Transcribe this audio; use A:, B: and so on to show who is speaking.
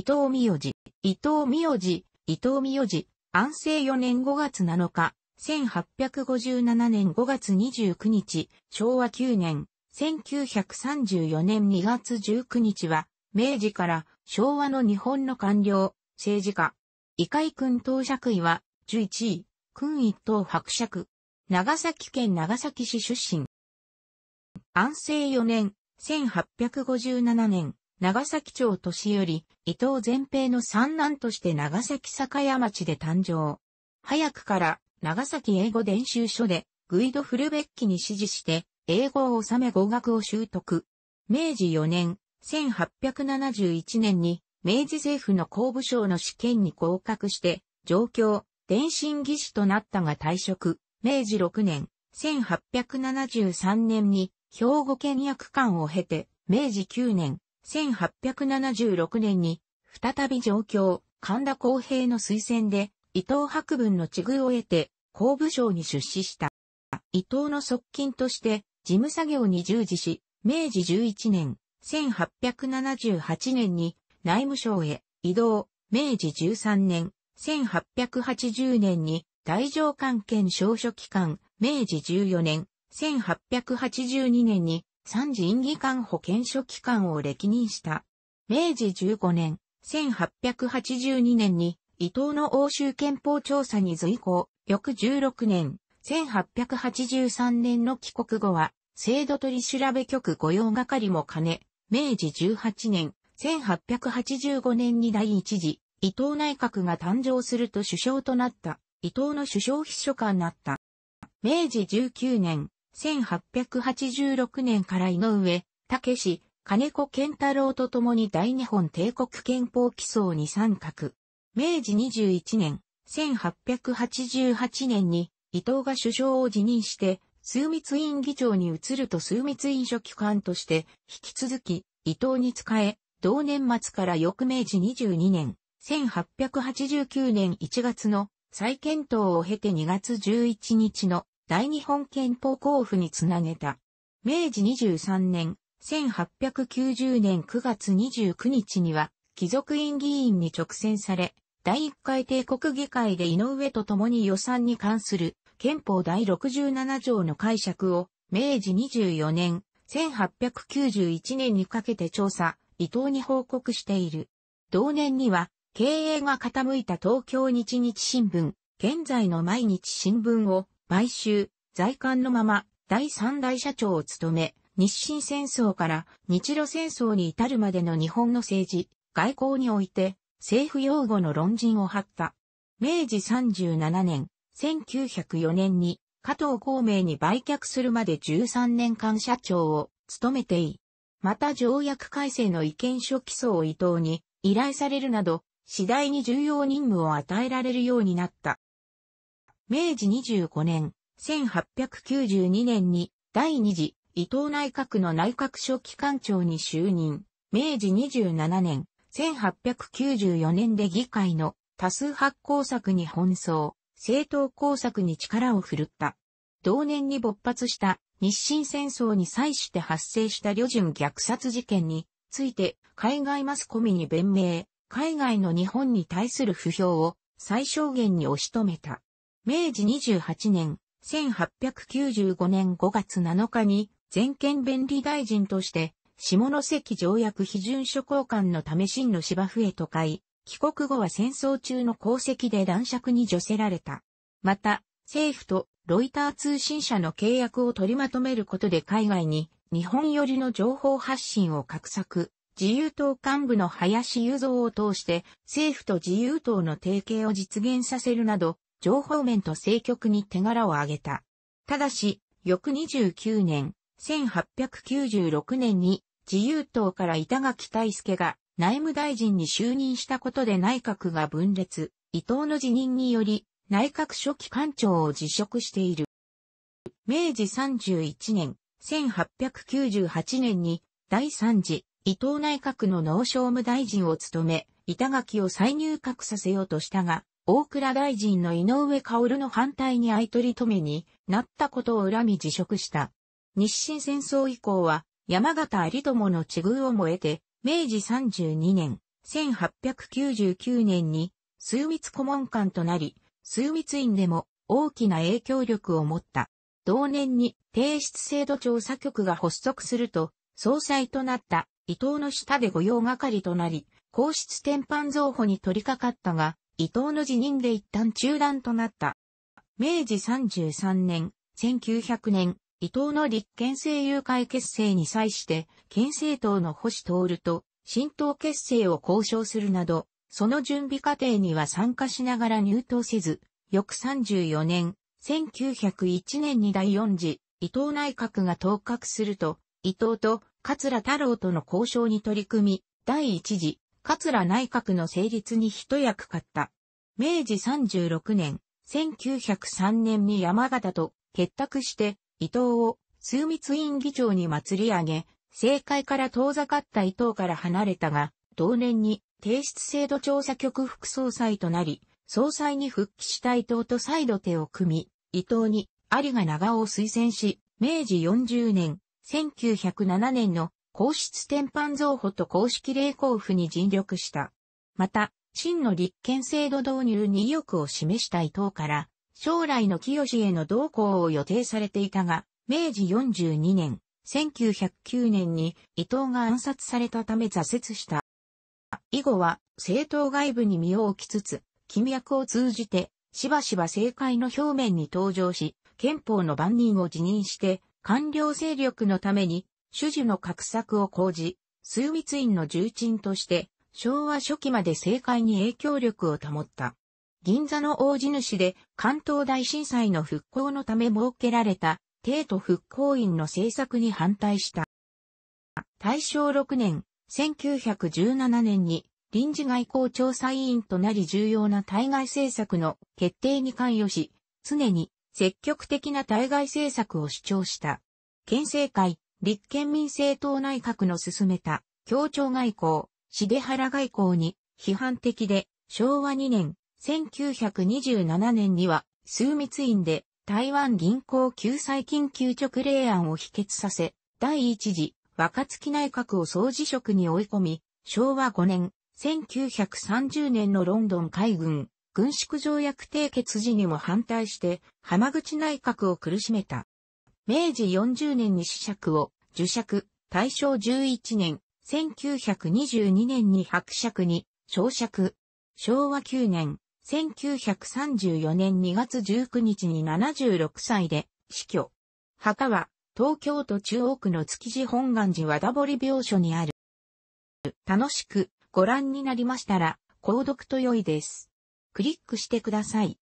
A: 伊藤美代寺、伊藤美代寺、伊藤美代寺、安政4年5月7日、1857年5月29日、昭和9年、1934年2月19日は、明治から昭和の日本の官僚、政治家、伊海君当爵位は、11位、君一等伯爵、長崎県長崎市出身。安政4年、1857年、長崎町年寄り、伊藤全平の三男として長崎栄屋町で誕生。早くから長崎英語伝習所でグイド・フルベッキに指示して英語を収め語学を習得。明治4年、1871年に明治政府の工部省の試験に合格して上京、電信技師となったが退職。明治6年、1873年に兵庫県役官を経て、明治9年、1876年に、再び上京、神田公平の推薦で、伊藤博文の地遇を得て、公部省に出資した。伊藤の側近として、事務作業に従事し、明治11年、1878年に内務省へ移動、明治13年、1880年に大乗関係少書機関、明治14年、1882年に三次院議官保健所機関を歴任した。明治15年、1882年に伊藤の欧州憲法調査に随行、翌16年、1883年の帰国後は、制度取り調べ局御用係も兼ね、明治18年、1885年に第一次、伊藤内閣が誕生すると首相となった、伊藤の首相秘書官になった。明治19年、1886年から井上、武志、金子健太郎と共に大日本帝国憲法基礎に参画。明治21年、1888年に伊藤が首相を辞任して、枢密院議長に移ると枢密院書記官として引き続き伊藤に仕え、同年末から翌明治22年、1889年1月の再検討を経て2月11日の大日本憲法交付につなげた。明治23年、1890年9月29日には、貴族院議員に直選され、第1回帝国議会で井上と共に予算に関する憲法第67条の解釈を明治24年1891年にかけて調査、伊藤に報告している。同年には経営が傾いた東京日日新聞、現在の毎日新聞を買収、在官のまま第三代社長を務め、日清戦争から日露戦争に至るまでの日本の政治、外交において政府用語の論陣を張った。明治37年、1904年に加藤孔明に売却するまで13年間社長を務めてい。また条約改正の意見書起訴を伊藤に依頼されるなど、次第に重要任務を与えられるようになった。明治25年、1892年に第二次伊藤内閣の内閣書記官庁に就任。明治27年、1894年で議会の多数発行策に奔走、政党工作に力を振るった。同年に勃発した日清戦争に際して発生した旅順虐殺事件について海外マスコミに弁明、海外の日本に対する不評を最小限に押し止めた。明治28年、1895年5月7日に、全権便利大臣として、下関条約批准書交換のため真の芝生へと会、帰国後は戦争中の功績で男爵に除せられた。また、政府とロイター通信社の契約を取りまとめることで海外に日本寄りの情報発信を画策、自由党幹部の林雄三を通して政府と自由党の提携を実現させるなど情報面と政局に手柄を挙げた。ただし、翌29年、1896年に自由党から板垣大輔が内務大臣に就任したことで内閣が分裂、伊藤の辞任により内閣初期官庁を辞職している。明治31年、1898年に第3次伊藤内閣の農商務大臣を務め、板垣を再入閣させようとしたが、大倉大臣の井上薫の反対に相取り止めになったことを恨み辞職した。日清戦争以降は山形有友の地遇をも得て、明治32年、1899年に数密顧問官となり、数密院でも大きな影響力を持った。同年に提出制度調査局が発足すると、総裁となった伊藤の下で御用係となり、皇室天板造法に取り掛かったが、伊藤の辞任で一旦中断となった。明治33年、1900年、伊藤の立憲政友会結成に際して、県政党の保守ると新党結成を交渉するなど、その準備過程には参加しながら入党せず、翌34年、1901年に第4次、伊藤内閣が当閣すると、伊藤と桂太郎との交渉に取り組み、第1次、桂内閣の成立に一役買った。明治36年、1903年に山形と結託して伊藤を枢密院議長に祭り上げ、政界から遠ざかった伊藤から離れたが、同年に提出制度調査局副総裁となり、総裁に復帰した伊藤と再度手を組み、伊藤に有賀長尾を推薦し、明治40年、1907年の皇室天板増補と公式霊交付に尽力した。また、真の立憲制度導入に意欲を示した伊藤から、将来の清への同行を予定されていたが、明治42年、1909年に伊藤が暗殺されたため挫折した。以後は政党外部に身を置きつつ、金脈を通じて、しばしば政界の表面に登場し、憲法の番人を辞任して、官僚勢力のために主樹の格策を講じ、数密院の重鎮として、昭和初期まで政界に影響力を保った。銀座の大地主で関東大震災の復興のため設けられた帝都復興院の政策に反対した。大正6年、1917年に臨時外交調査委員となり重要な対外政策の決定に関与し、常に積極的な対外政策を主張した。県政会、立憲民政党内閣の進めた、協調外交、重原外交に批判的で、昭和2年、1927年には、数密院で台湾銀行救済緊急直令案を否決させ、第一次若月内閣を総辞職に追い込み、昭和5年、1930年のロンドン海軍軍縮条約締結時にも反対して、浜口内閣を苦しめた。明治40年に子尺を受釈、大正11年、1922年に白釈に昇釈。昭和9年、1934年2月19日に76歳で死去。墓は東京都中央区の築地本願寺和田堀病所にある。楽しくご覧になりましたら、購読と良いです。クリックしてください。